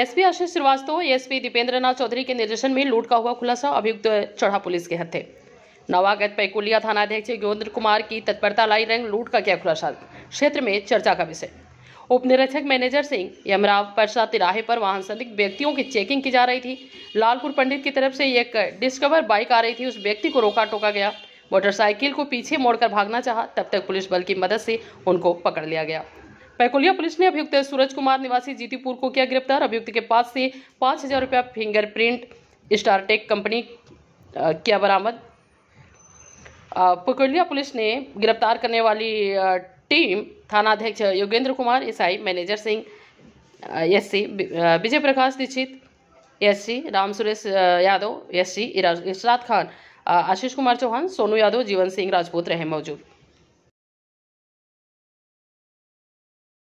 SP Ashish Srivastava SP Dipendranath Chaudhary के निर्देशन में लूट का हुआ खुलासा अभियुक्त चढ़ा पुलिस के हथे नवागत पैकुलिया अध्यक्ष योगेंद्र कुमार की तत्परता लाई रंग लूट का क्या खुलासा क्षेत्र में चर्चा का विषय उप निरीक्षक मैनेजर सिंह यमराव परसा तिराहे पर वाहन संदिग्ध व्यक्तियों की चेकिंग की जा रही थी लालपुर पंडित की तरफ से एक डिस्कवर बाइक आ रही थी उस व्यक्ति को रोका टोका गया मोटरसाइकिल को पीछे मोड़कर भागना चाहा तब तक पुलिस बल की मदद से उनको पकड़ लिया गया पैकोलिया पुलिस ने अभियुक्त सूरज कुमार निवासी जीतीपुर को किया गिरफ्तार अभियुक्त के पास से पाँच हजार रुपया फिंगरप्रिंट स्टारटेक कंपनी किया बरामद पकोलिया पुलिस ने गिरफ्तार करने वाली टीम थानाध्यक्ष योगेंद्र कुमार ईसाई Manager Singh S C Vijay Prakash Dixit S C Ram Suresh Yadav S C Ishrat Khan Ashish Kumar Chauhan Sonu Yadav Jeevan Singh Rajput रहे मौजूद